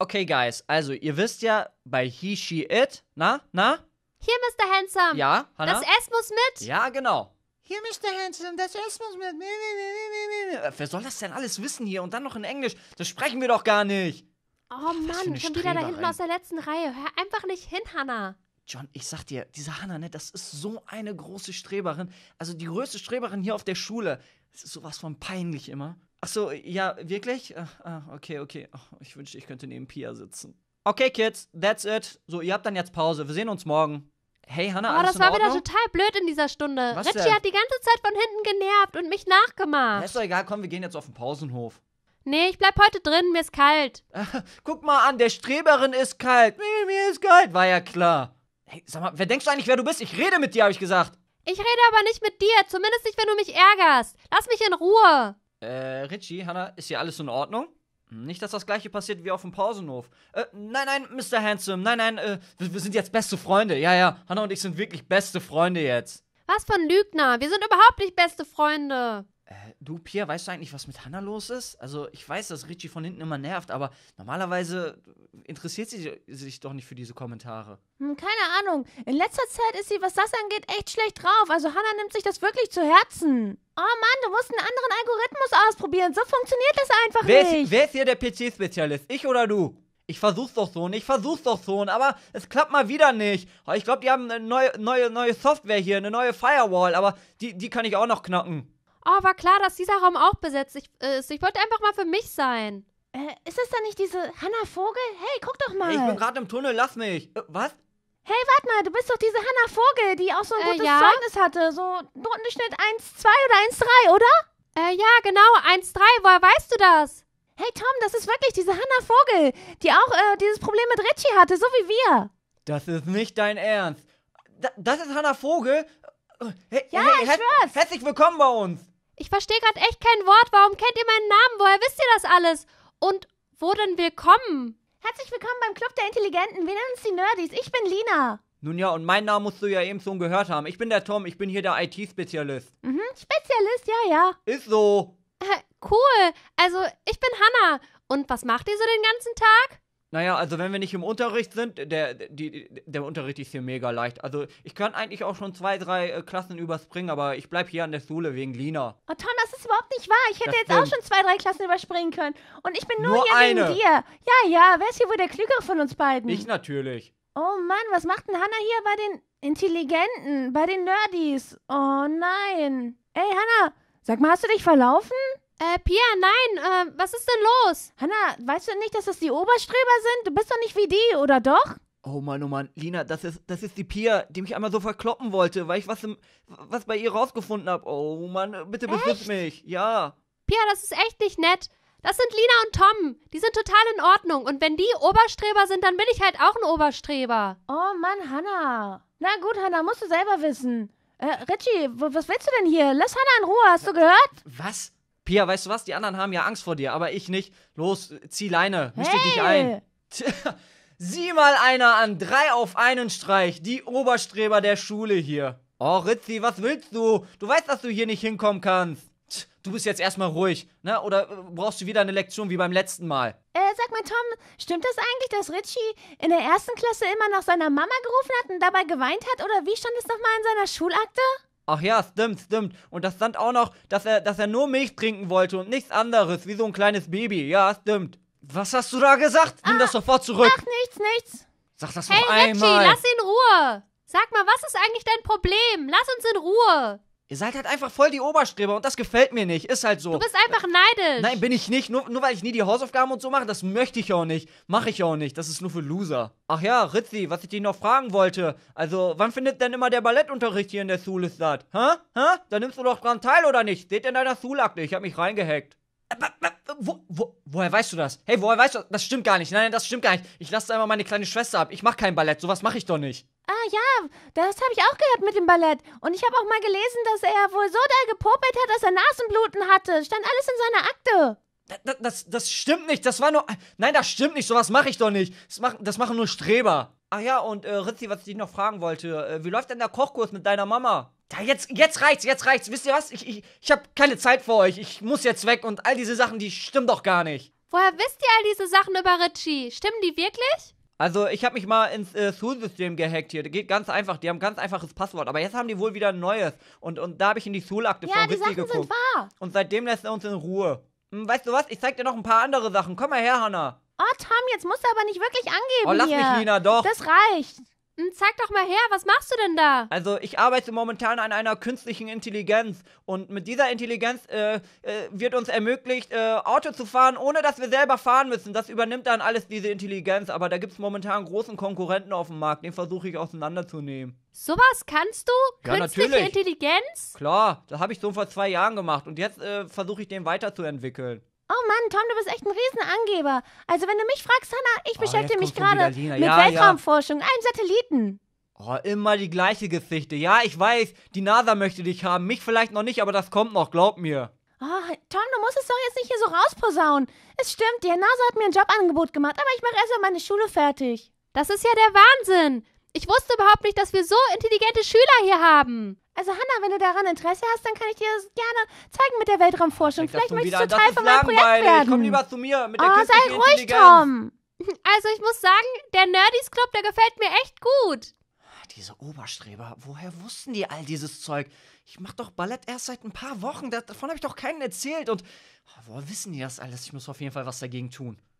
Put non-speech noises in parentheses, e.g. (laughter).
Okay, Guys, also ihr wisst ja, bei He, She, It, na, na? Hier, Mr. Handsome. Ja, Hannah? Das S muss mit. Ja, genau. Hier, Mr. Handsome, das S muss mit. Wer soll das denn alles wissen hier und dann noch in Englisch? Das sprechen wir doch gar nicht. Oh Mann, schon wieder da hinten aus der letzten Reihe. Hör einfach nicht hin, Hannah. John, ich sag dir, diese Hanna, ne, das ist so eine große Streberin. Also die größte Streberin hier auf der Schule. Das ist sowas von peinlich immer. Ach so, ja, wirklich? Ah, okay, okay. Oh, ich wünschte, ich könnte neben Pia sitzen. Okay, Kids, that's it. So, ihr habt dann jetzt Pause. Wir sehen uns morgen. Hey, Hanna, Hannah, oh, alles das war wieder total blöd in dieser Stunde. Richie hat die ganze Zeit von hinten genervt und mich nachgemacht. Ja, ist doch egal, komm, wir gehen jetzt auf den Pausenhof. Nee, ich bleib heute drin, mir ist kalt. (laughs) Guck mal an, der Streberin ist kalt. Mir, mir ist kalt, war ja klar. Hey, sag mal, wer denkst du eigentlich, wer du bist? Ich rede mit dir, habe ich gesagt. Ich rede aber nicht mit dir, zumindest nicht, wenn du mich ärgerst. Lass mich in Ruhe. Äh, Richie, Hannah, ist hier alles in Ordnung? Hm, nicht, dass das gleiche passiert wie auf dem Pausenhof. Äh, nein, nein, Mr. Handsome, nein, nein, äh, wir, wir sind jetzt beste Freunde. Ja, ja, Hannah und ich sind wirklich beste Freunde jetzt. Was für ein Lügner, wir sind überhaupt nicht beste Freunde äh, du, Pierre, weißt du eigentlich, was mit Hannah los ist? Also, ich weiß, dass Richie von hinten immer nervt, aber normalerweise interessiert sie sich doch nicht für diese Kommentare. Hm, keine Ahnung. In letzter Zeit ist sie, was das angeht, echt schlecht drauf. Also, Hannah nimmt sich das wirklich zu Herzen. Oh Mann, du musst einen anderen Algorithmus ausprobieren. So funktioniert das einfach wer ist, nicht. Wer ist hier der PC-Spezialist? Ich oder du? Ich versuch's doch so und ich versuch's doch so und aber es klappt mal wieder nicht. Oh, ich glaube, die haben eine neue, neue, neue Software hier, eine neue Firewall, aber die, die kann ich auch noch knacken oh, war klar, dass dieser Raum auch besetzt ist. Ich äh, wollte einfach mal für mich sein. Äh, ist das da nicht diese Hanna Vogel? Hey, guck doch mal. Ich bin gerade im Tunnel, lass mich. Äh, was? Hey, warte mal, du bist doch diese Hanna Vogel, die auch so ein äh, gutes ja? Zeugnis hatte. So Notenschnitt 1,2 oder 1,3, oder? Äh, ja, genau, 1,3. Woher weißt du das? Hey, Tom, das ist wirklich diese Hanna Vogel, die auch äh, dieses Problem mit Richie hatte, so wie wir. Das ist nicht dein Ernst. D das ist Hanna Vogel? Hey, ja, hey, ich schwör's. Herzlich willkommen bei uns. Ich verstehe gerade echt kein Wort. Warum kennt ihr meinen Namen? Woher wisst ihr das alles? Und wo denn willkommen? Herzlich willkommen beim Club der Intelligenten. Wir nennen uns die Nerdies. Ich bin Lina. Nun ja, und meinen Namen musst du ja eben schon gehört haben. Ich bin der Tom, ich bin hier der IT-Spezialist. Mhm, Spezialist, ja, ja. Ist so. (laughs) cool. Also, ich bin Hannah. Und was macht ihr so den ganzen Tag? Naja, also wenn wir nicht im Unterricht sind, der, die, der Unterricht ist hier mega leicht. Also ich kann eigentlich auch schon zwei, drei äh, Klassen überspringen, aber ich bleibe hier an der Schule wegen Lina. Oh Tom, das ist überhaupt nicht wahr. Ich hätte Das jetzt auch schon zwei, drei Klassen überspringen können. Und ich bin nur, Nur hier eine. wegen dir. Ja, ja, wer ist hier wohl der Klügere von uns beiden? Ich natürlich. Oh Mann, was macht denn Hannah hier bei den Intelligenten, bei den Nerdies? Oh nein. Ey, Hannah, sag mal, hast du dich verlaufen? Äh, Pia, nein, äh, was ist denn los? Hanna, weißt du nicht, dass das die Oberstreber sind? Du bist doch nicht wie die, oder doch? Oh Mann, oh Mann, Lina, das ist, das ist die Pia, die mich einmal so verkloppen wollte, weil ich was, im, was bei ihr rausgefunden habe. Oh Mann, bitte beschütz mich, ja. Pia, das ist echt nicht nett. Das sind Lina und Tom. Die sind total in Ordnung. Und wenn die Oberstreber sind, dann bin ich halt auch ein Oberstreber. Oh Mann, Hanna. Na gut, Hanna, musst du selber wissen. Äh, Richie, was willst du denn hier? Lass Hanna in Ruhe, hast du gehört? Was? Pia, weißt du was? Die anderen haben ja Angst vor dir, aber ich nicht. Los, zieh Leine, misch hey. dich ein. (laughs) sieh mal einer an, drei auf einen Streich, die Oberstreber der Schule hier. Oh, Ritzi, was willst du? Du weißt, dass du hier nicht hinkommen kannst. du bist jetzt erstmal ruhig, ne? Oder äh, brauchst du wieder eine Lektion wie beim letzten Mal? Äh, sag mal, Tom, stimmt das eigentlich, dass Richie in der ersten Klasse immer nach seiner Mama gerufen hat und dabei geweint hat? Oder wie stand es nochmal in seiner Schulakte? Ach ja, stimmt, stimmt. Und das stand auch noch, dass er, dass er nur Milch trinken wollte und nichts anderes, wie so ein kleines Baby. Ja, stimmt. Was hast du da gesagt? Nimm ah, das sofort zurück. Ach, nichts, nichts. Sag das hey, noch einmal. Hey, lass ihn in Ruhe. Sag mal, was ist eigentlich dein Problem? Lass uns in Ruhe. Ihr seid halt einfach voll die Oberstreber und das gefällt mir nicht. Ist halt so. Du bist einfach neidisch. Nein, bin ich nicht. Nur, nur weil ich nie die Hausaufgaben und so mache, das möchte ich auch nicht. Mache ich auch nicht. Das ist nur für Loser. Ach ja, Ritzi, was ich dich noch fragen wollte. Also, wann findet denn immer der Ballettunterricht hier in der Schule statt? Hä? Hä? Da nimmst du doch dran teil, oder nicht? Seht in deiner Schulakte. Ich hab mich reingehackt. Äh, wo, wo, woher weißt du das? Hey, woher weißt du das? Das stimmt gar nicht. Nein, nein, das stimmt gar nicht. Ich lasse einmal meine kleine Schwester ab. Ich mache kein Ballett. Sowas mache ich doch nicht. Ah ja, das habe ich auch gehört mit dem Ballett. Und ich habe auch mal gelesen, dass er wohl so doll gepopelt hat, dass er Nasenbluten hatte. Stand alles in seiner Akte. Das, das, das stimmt nicht. Das war nur. Nein, das stimmt nicht. Sowas mache ich doch nicht. Das machen, das machen nur Streber. Ach ja, und äh, Ritzi, was ich dich noch fragen wollte, äh, wie läuft denn der Kochkurs mit deiner Mama? Ja, jetzt, jetzt reicht's, jetzt reicht's. Wisst ihr was? Ich, ich, ich habe keine Zeit für euch. Ich muss jetzt weg und all diese Sachen, die stimmen doch gar nicht. Woher wisst ihr all diese Sachen über Ritchie? Stimmen die wirklich? Also, ich habe mich mal ins äh, Soul-System gehackt hier. Das geht ganz einfach. Die haben ein ganz einfaches Passwort. Aber jetzt haben die wohl wieder ein neues. Und, und da habe ich in die Soul-Akte ja, von Ritchie geguckt. Sind wahr. Und seitdem lässt er uns in Ruhe. Hm, weißt du was? Ich zeig dir noch ein paar andere Sachen. Komm mal her, Hannah. Oh, Tom, jetzt musst du aber nicht wirklich angeben. Oh, lass hier. mich, Lina, doch. Das reicht. Hm, zeig doch mal her, was machst du denn da? Also, ich arbeite momentan an einer künstlichen Intelligenz. Und mit dieser Intelligenz äh, äh, wird uns ermöglicht, äh, Auto zu fahren, ohne dass wir selber fahren müssen. Das übernimmt dann alles diese Intelligenz. Aber da gibt es momentan großen Konkurrenten auf dem Markt. Den versuche ich auseinanderzunehmen. Sowas kannst du? Ja, Künstliche natürlich. Intelligenz? Klar, das habe ich so vor zwei Jahren gemacht. Und jetzt äh, versuche ich den weiterzuentwickeln. Oh Mann, Tom, du bist echt ein Riesenangeber. Also wenn du mich fragst, Hannah, ich oh, beschäftige mich gerade mit ja, Weltraumforschung, ja. einem Satelliten. Oh, immer die gleiche Geschichte. Ja, ich weiß, die NASA möchte dich haben. Mich vielleicht noch nicht, aber das kommt noch, glaub mir. Oh, Tom, du musst es doch jetzt nicht hier so rausposaunen. Es stimmt, die NASA hat mir ein Jobangebot gemacht, aber ich mache erst mal meine Schule fertig. Das ist ja der Wahnsinn. Ich wusste überhaupt nicht, dass wir so intelligente Schüler hier haben. Also Hanna, wenn du daran Interesse hast, dann kann ich dir das gerne zeigen mit der Weltraumforschung. Vielleicht möchtest du Teil von meinem Projekt werden. Komm lieber zu mir mit der oh, sei ruhig, Tom. Also ich muss sagen, der Nerdys Club, der gefällt mir echt gut. Ah, diese Oberstreber, woher wussten die all dieses Zeug? Ich mach doch Ballett erst seit ein paar Wochen, davon habe ich doch keinen erzählt und oh, woher wissen die das alles? Ich muss auf jeden Fall was dagegen tun.